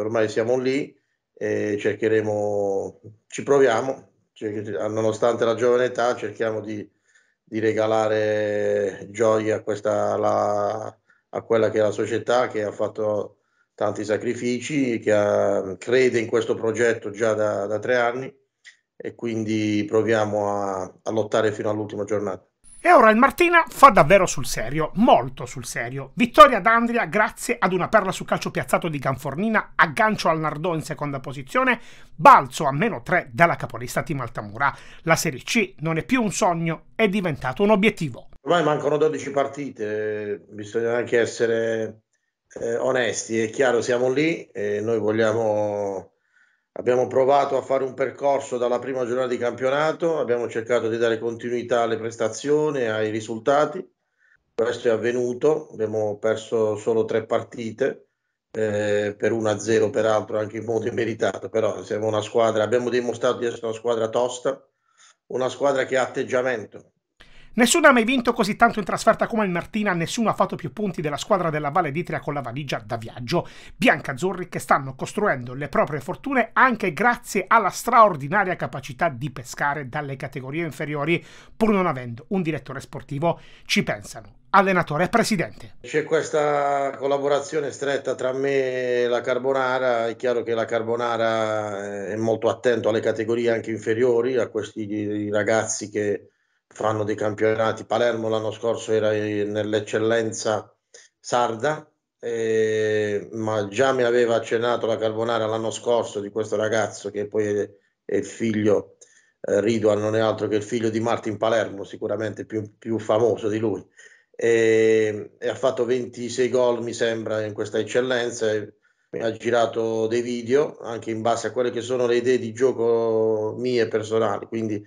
ormai siamo lì e cercheremo, ci proviamo, nonostante la giovane età, cerchiamo di, di regalare gioia a, questa, la, a quella che è la società che ha fatto tanti sacrifici, che ha, crede in questo progetto già da, da tre anni e quindi proviamo a, a lottare fino all'ultima giornata. E ora il Martina fa davvero sul serio, molto sul serio. Vittoria d'Andria grazie ad una perla sul calcio piazzato di Ganfornina, aggancio al Nardò in seconda posizione, balzo a meno 3 dalla capolista Team Altamura. La Serie C non è più un sogno, è diventato un obiettivo. Ormai mancano 12 partite, bisogna anche essere eh, onesti, è chiaro siamo lì e noi vogliamo Abbiamo provato a fare un percorso dalla prima giornata di campionato, abbiamo cercato di dare continuità alle prestazioni, ai risultati. Questo è avvenuto, abbiamo perso solo tre partite, eh, per 1-0 peraltro anche in modo immeritato, però siamo una squadra, abbiamo dimostrato di essere una squadra tosta, una squadra che ha atteggiamento, Nessuno ha mai vinto così tanto in trasferta come il Martina, nessuno ha fatto più punti della squadra della Valle d'Itria con la valigia da viaggio. Biancazzurri che stanno costruendo le proprie fortune anche grazie alla straordinaria capacità di pescare dalle categorie inferiori, pur non avendo un direttore sportivo. Ci pensano allenatore e presidente. C'è questa collaborazione stretta tra me e la Carbonara, è chiaro che la Carbonara eh, è molto attento alle categorie anche inferiori, a questi ragazzi che fanno dei campionati. Palermo l'anno scorso era nell'eccellenza sarda, eh, ma già mi aveva accennato la Carbonara l'anno scorso di questo ragazzo che poi è, il figlio, eh, Ridoan non è altro che il figlio di Martin Palermo, sicuramente più, più famoso di lui. E, e, ha fatto 26 gol, mi sembra, in questa eccellenza. Mi Ha girato dei video anche in base a quelle che sono le idee di gioco mie personali, quindi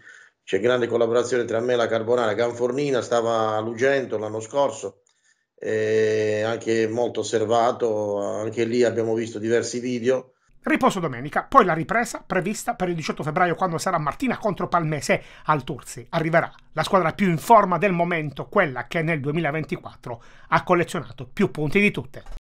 c'è grande collaborazione tra me, e la Carbonara, Ganfornina stava a Lugento l'anno scorso, eh, anche molto osservato, anche lì abbiamo visto diversi video. Riposo domenica, poi la ripresa prevista per il 18 febbraio quando sarà Martina contro Palmese al Turzi. Arriverà la squadra più in forma del momento, quella che nel 2024 ha collezionato più punti di tutte.